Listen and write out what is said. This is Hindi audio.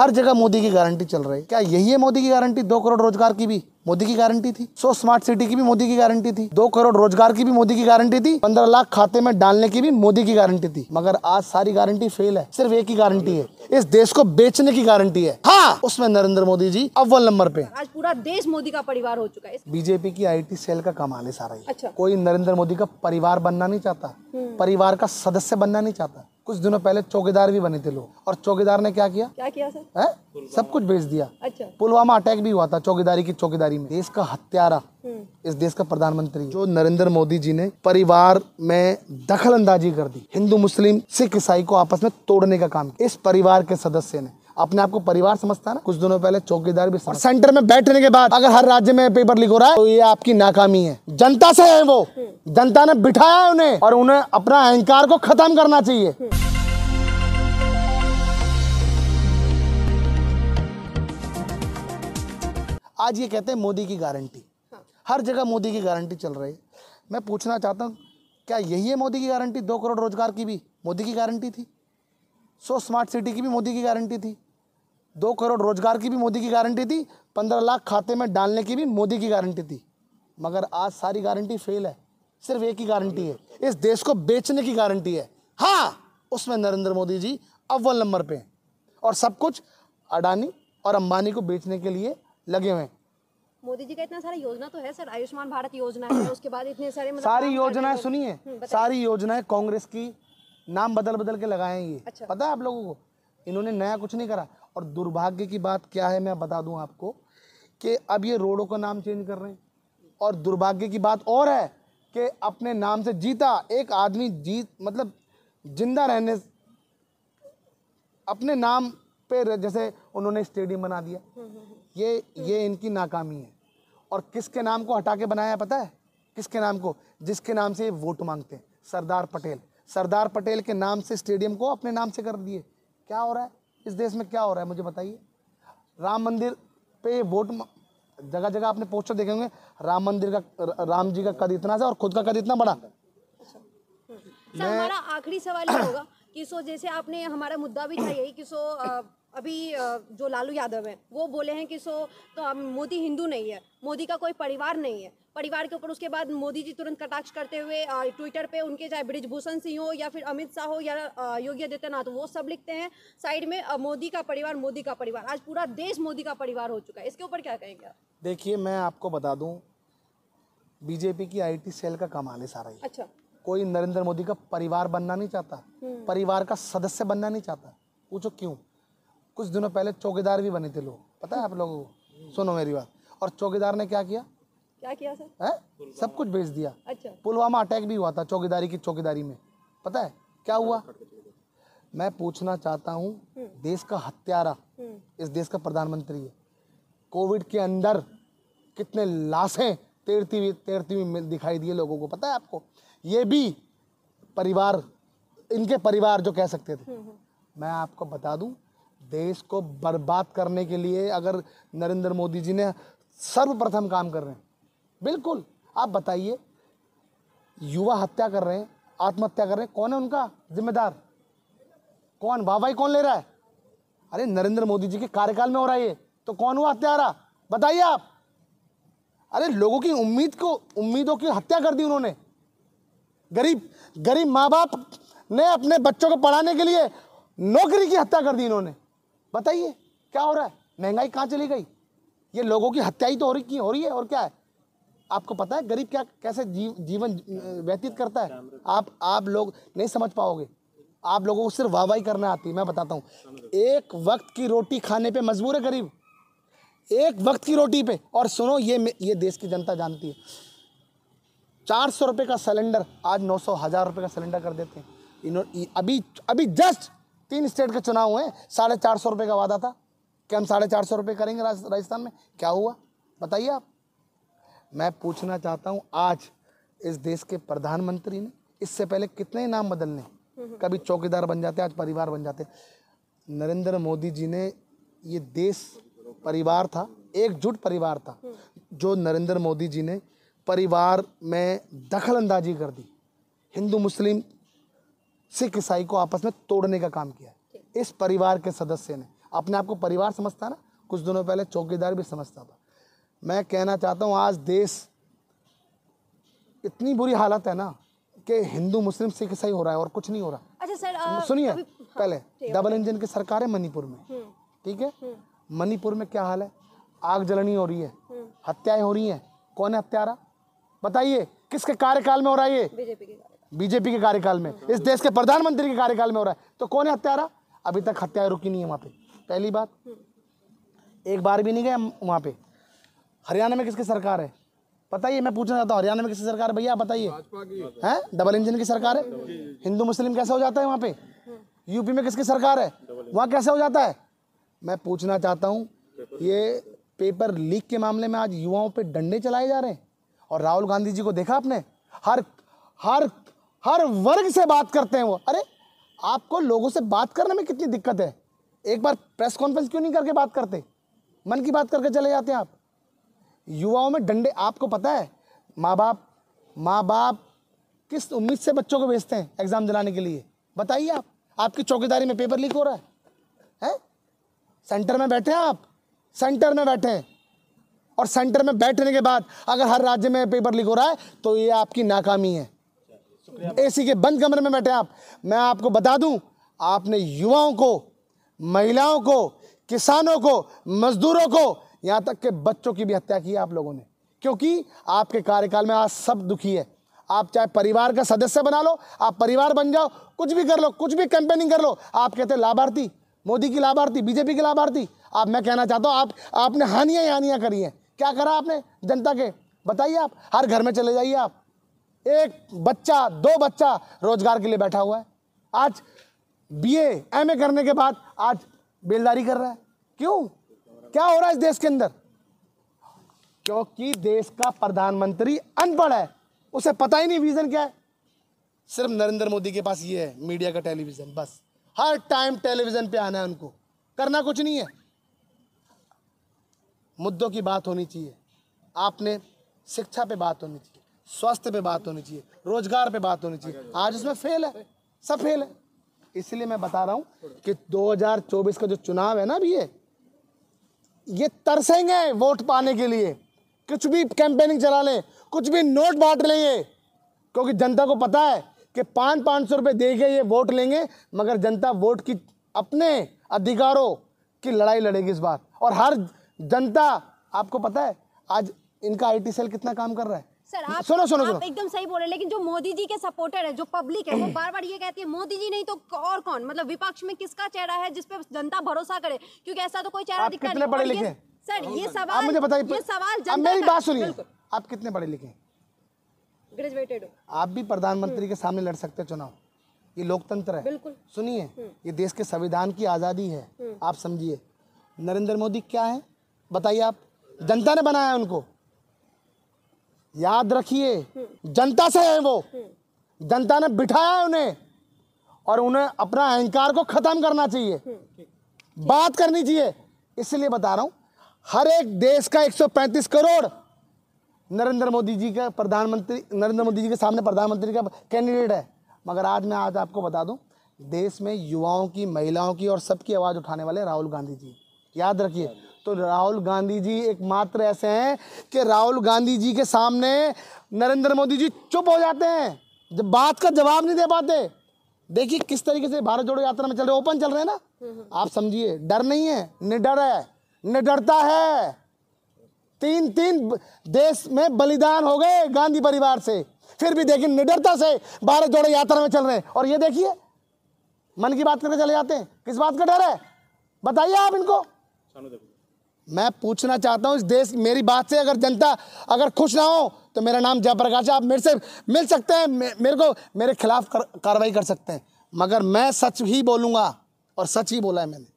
हर जगह मोदी की गारंटी चल रही है क्या यही है मोदी की गारंटी दो करोड़ रोजगार की भी मोदी की गारंटी थी सो स्मार्ट सिटी की भी मोदी की गारंटी थी दो करोड़ रोजगार की भी मोदी की गारंटी थी पंद्रह लाख खाते में डालने की भी मोदी की गारंटी थी मगर आज सारी गारंटी फेल है सिर्फ एक ही गारंटी है इस देश को बेचने की गारंटी है हाँ उसमें नरेंद्र मोदी जी अव्वल नंबर पे आज पूरा देश मोदी का परिवार हो चुका है बीजेपी की आईटी सेल का कमाल है सारा अच्छा। कोई नरेंद्र मोदी का परिवार बनना नहीं चाहता हम्म। परिवार का सदस्य बनना नहीं चाहता कुछ दिनों पहले चौकीदार भी बने थे लोग और चौकीदार ने क्या किया क्या किया सर है सब कुछ बेच दिया अच्छा पुलवामा अटैक भी हुआ था चौकीदारी की चौकीदारी में देश का हत्यारा हम्म। इस देश का प्रधानमंत्री जो नरेंद्र मोदी जी ने परिवार में दखल अंदाजी कर दी हिंदू मुस्लिम सिख ईसाई को आपस में तोड़ने का काम किया इस परिवार के सदस्य ने अपने आप को परिवार समझता ना कुछ दिनों पहले चौकीदार भी और सेंटर में बैठने के बाद अगर हर राज्य में पेपर लीक हो रहा है तो ये आपकी नाकामी है जनता से है वो हम्म। जनता ने बिठाया है उन्हें और उन्हें अपना अहंकार को खत्म करना चाहिए हम्म। आज ये कहते हैं मोदी की गारंटी हाँ। हर जगह मोदी की गारंटी चल रही है मैं पूछना चाहता हूँ क्या यही है मोदी की गारंटी दो करोड़ रोजगार की भी मोदी की गारंटी थी सो स्मार्ट सिटी की भी मोदी की गारंटी थी दो करोड़ रोजगार की भी मोदी की गारंटी थी पंद्रह लाख खाते में डालने की भी मोदी की गारंटी थी मगर आज सारी गारंटी फेल है सिर्फ एक ही गारंटी है इस देश को बेचने की गारंटी है हाँ उसमें नरेंद्र मोदी जी अव्वल नंबर पे हैं और सब कुछ अडानी और अंबानी को बेचने के लिए लगे हुए हैं मोदी जी का इतना सारा योजना तो है सर आयुष्मान भारत योजना है उसके बाद इतने सारे मतलब सारी योजनाएं सुनिए हम्म, सारी योजनाएं कांग्रेस की नाम बदल बदल के लगाएंगे अच्छा। पता है आप लोगों को इन्होंने नया कुछ नहीं करा और दुर्भाग्य की बात क्या है मैं बता दूं आपको कि अब ये रोडों का नाम चेंज कर रहे हैं और दुर्भाग्य की बात और है कि अपने नाम से जीता एक आदमी जीत मतलब जिंदा रहने अपने नाम पे जैसे उन्होंने स्टेडियम बना दिया हम्म, हम्म, ये ये इनकी नाकामी है और किसके नाम को हटा के बनाया पता है किसके नाम को जिसके नाम से ये वोट मांगते हैं सरदार पटेल सरदार पटेल के नाम से स्टेडियम को अपने नाम से कर दिए क्या हो रहा है इस देश में क्या हो रहा है मुझे बताइए राम मंदिर पे वोट जगह जगह आपने पोस्टर देखे होंगे राम मंदिर का राम जी का कद इतना सा और खुद का कद इतना बड़ा अच्छा। हमारा आखिरी सवाल ये होगा कि सो जैसे आपने हमारा मुद्दा भी था यही कि सो अभी जो लालू यादव हैं वो बोले हैं कि सो तो मोदी हिंदू नहीं है मोदी का कोई परिवार नहीं है परिवार के ऊपर उसके बाद मोदी जी तुरंत कटाक्ष करते हुए ट्विटर पे उनके चाहे ब्रिजभूषण सिंह हो या फिर अमित शाह हो या योगी आदित्यनाथ वो सब लिखते हैं साइड में मोदी का परिवार मोदी का परिवार आज पूरा देश मोदी का परिवार हो चुका है इसके ऊपर क्या कहेंगे आप देखिए मैं आपको बता दूँ बीजेपी की आई सेल का कमाल है सारा ही अच्छा कोई नरेंद्र मोदी का परिवार बनना नहीं चाहता हम्म। परिवार का सदस्य बनना नहीं चाहता पूछो क्यों कुछ दिनों पहले चौकीदार भी बने थे लोग पता है आप लोगों को सुनो मेरी बात और चौकीदार ने क्या किया क्या किया सर है सब कुछ बेच दिया अच्छा पुलवामा अटैक भी हुआ था चौकीदारी की चौकीदारी में पता है क्या हुआ मैं पूछना चाहता हूँ हम्म। देश का हत्यारा हम्म। इस देश का प्रधानमंत्री है कोविड के अंदर कितने लाशें तैरती हुई तैरती हुई दिखाई दिए लोगों को पता है आपको ये भी परिवार इनके परिवार जो कह सकते थे हम्म, मैं आपको बता दूं देश को बर्बाद करने के लिए अगर नरेंद्र मोदी जी ने सर्वप्रथम काम कर रहे हैं बिल्कुल आप बताइए युवा हत्या कर रहे हैं आत्महत्या कर रहे हैं कौन है उनका जिम्मेदार कौन वाहवाही कौन ले रहा है अरे नरेंद्र मोदी जी के कार्यकाल में हो रहा है ये तो कौन हुआ हत्यारा बताइए आप अरे लोगों की उम्मीद को उम्मीदों की हत्या कर दी उन्होंने गरीब गरीब माँ बाप ने अपने बच्चों को पढ़ाने के लिए नौकरी की हत्या कर दी इन्होंने बताइए क्या हो रहा है महंगाई कहाँ चली गई ये लोगों की हत्याई तो हो रही हो रही है और क्या है आपको पता है गरीब क्या कैसे जीव, जीवन व्यतीत करता है आप आप लोग नहीं समझ पाओगे आप लोगों को सिर्फ वाहवाही करना आती है मैं बताता हूँ एक वक्त की रोटी खाने पे मजबूर है गरीब एक वक्त की रोटी पे और सुनो ये ये देश की जनता जानती है चार सौ रुपये का सिलेंडर आज नौ सौ हज़ार रुपये का सिलेंडर कर देते हैं अभी अभी जस्ट तीन स्टेट के चुनाव हुए साढ़े चार सौ रुपये का वादा था कि हम साढ़े चार सौ रुपये करेंगे राजस्थान में क्या हुआ बताइए आप मैं पूछना चाहता हूँ आज इस देश के प्रधानमंत्री ने इससे पहले कितने नाम बदलने कभी चौकीदार बन जाते आज परिवार बन जाते नरेंद्र मोदी जी ने ये देश परिवार था एकजुट परिवार था जो नरेंद्र मोदी जी ने परिवार में दखल अंदाजी कर दी हिंदू मुस्लिम सिख ईसाई को आपस में तोड़ने का काम किया इस परिवार के सदस्य ने अपने आप को परिवार समझता ना कुछ दिनों पहले चौकीदार भी समझता था मैं कहना चाहता हूँ आज देश इतनी बुरी हालत है ना कि हिंदू मुस्लिम सिख ईसाई हो रहा है और कुछ नहीं हो रहा अच्छा सर सुनिए हाँ, पहले डबल इंजन की सरकार है मणिपुर में हम्म। ठीक है हम्म। मणिपुर में क्या हाल है आग जलनी हो रही है हम्म। हत्याएं हो रही हैं कौन है हत्यारा बताइए किसके कार्यकाल में हो रहा है ये बीजेपी के बीजेपी के कार्यकाल में इस देश के प्रधानमंत्री के कार्यकाल में हो रहा है तो कौन है हत्यारा अभी तक हत्याएं रुकी नहीं है वहाँ पे पहली बात एक बार भी नहीं गए वहाँ पे हरियाणा में किसकी सरकार है बताइए मैं पूछना चाहता हूँ हरियाणा में किसकी सरकार भैया बताइए है डबल इंजन की सरकार है हिंदू मुस्लिम कैसे हो जाता है वहाँ पे यूपी में किसकी सरकार है वहाँ कैसे हो जाता है मैं पूछना चाहता हूँ ये पेपर लीक के मामले में आज युवाओं पे डंडे चलाए जा रहे हैं और राहुल गांधी जी को देखा आपने हर हर हर वर्ग से बात करते हैं वो अरे आपको लोगों से बात करने में कितनी दिक्कत है एक बार प्रेस कॉन्फ्रेंस क्यों नहीं करके बात करते मन की बात करके चले जाते हैं आप युवाओं में डंडे आपको पता है माँ बाप माँ बाप किस उम्मीद से बच्चों को भेजते हैं एग्ज़ाम दिलाने के लिए बताइए आप आपकी चौकीदारी में पेपर लीक हो रहा है हैं सेंटर में बैठे हैं आप सेंटर में बैठे हैं और सेंटर में बैठने के बाद अगर हर राज्य में पेपर लीक हो रहा है तो ये आपकी नाकामी है एसी के बंद कमरे में बैठे आप मैं आपको बता दूं आपने युवाओं को महिलाओं को किसानों को मजदूरों को यहाँ तक के बच्चों की भी हत्या की है आप लोगों ने क्योंकि आपके कार्यकाल में आज सब दुखी है आप चाहे परिवार का सदस्य बना लो आप परिवार बन जाओ कुछ भी कर लो कुछ भी कैंपेनिंग कर लो आप कहते हैं लाभार्थी मोदी की लाभार्थी बीजेपी की लाभार्थी आप मैं कहना चाहता हूँ आप आपने हानियाँ हानियाँ करी हैं क्या करा आपने जनता के बताइए आप हर घर में चले जाइए आप एक बच्चा दो बच्चा रोजगार के लिए बैठा हुआ है आज बीए एमए करने के बाद आज बेलदारी कर रहा है क्यों क्या हो रहा है इस देश के अंदर क्योंकि देश का प्रधानमंत्री अनपढ़ है उसे पता ही नहीं विजन क्या है सिर्फ नरेंद्र मोदी के पास ये है मीडिया का टेलीविजन बस हर टाइम टेलीविजन पे आना है उनको करना कुछ नहीं है मुद्दों की बात होनी चाहिए आपने शिक्षा पे बात होनी चाहिए स्वास्थ्य पे बात होनी चाहिए रोजगार पे बात होनी चाहिए आज उसमें फेल है सब फेल है इसलिए मैं बता रहा हूँ कि 2024 का जो चुनाव है ना अभी ये ये तरसेंगे वोट पाने के लिए कुछ भी कैंपेनिंग चला लें कुछ भी नोट बांट लें ये क्योंकि जनता को पता है कि पाँच पाँच सौ रुपये दे के ये वोट लेंगे मगर जनता वोट की अपने अधिकारों की लड़ाई लड़ेगी इस बार और हर जनता आपको पता है आज इनका आईटी सेल कितना काम कर रहा है सर आप सुनो सुनो आप एकदम सही बोल रहे हैं लेकिन जो मोदी जी के सपोर्टर है जो पब्लिक है वो बार बार ये कहती है मोदी जी नहीं तो और कौन मतलब विपक्ष में किसका चेहरा है जिसपे जनता भरोसा करे क्योंकि ऐसा तो कोई चेहरा दिखता नहीं पढ़े लिखे सर ये सवाल मुझे बताइए सवाल मेरी बात सुनिए आप कितने पढ़े लिखे ग्रेजुएटेड आप भी प्रधानमंत्री के हम्म। सामने लड़ सकते चुनाव ये लोकतंत्र है सुनिए हम्म। ये देश के संविधान की आज़ादी है हम्म। आप समझिए नरेंद्र मोदी क्या है बताइए आप जनता ने बनाया उनको याद रखिए जनता से है वो जनता ने बिठाया है उन्हें और उन्हें अपना अहंकार को खत्म करना चाहिए बात करनी चाहिए इसलिए बता रहा हूं हर एक देश का 135 करोड़ नरेंद्र मोदी जी का प्रधानमंत्री नरेंद्र मोदी जी के सामने प्रधानमंत्री का कैंडिडेट है मगर आज मैं आज आपको बता दूं देश में युवाओं की महिलाओं की और सबकी आवाज़ उठाने वाले राहुल गांधी जी याद रखिए तो राहुल गांधी जी एकमात्र ऐसे हैं कि राहुल गांधी जी के सामने नरेंद्र मोदी जी चुप हो जाते हैं जब बात का जवाब नहीं दे पाते देखिए किस तरीके से भारत जोड़ो यात्रा में चल रहे ओपन चल रहे हैं ना आप समझिए डर नहीं है निडर है निडरता है तीन तीन देश में बलिदान हो गए गांधी परिवार से फिर भी देखिए निडरता से भारत जोड़ो यात्रा में चल रहे हैं और ये देखिए मन की बात करके चले जाते हैं किस बात का डर है बताइए आप इनको मैं पूछना चाहता हूँ इस देश मेरी बात से अगर जनता अगर खुश ना हो तो मेरा नाम जयप्रकाश है आप मेरे से मिल सकते हैं मे, मेरे को मेरे खिलाफ कार्रवाई कर सकते हैं मगर मैं सच ही बोलूँगा और सच ही बोला है मैंने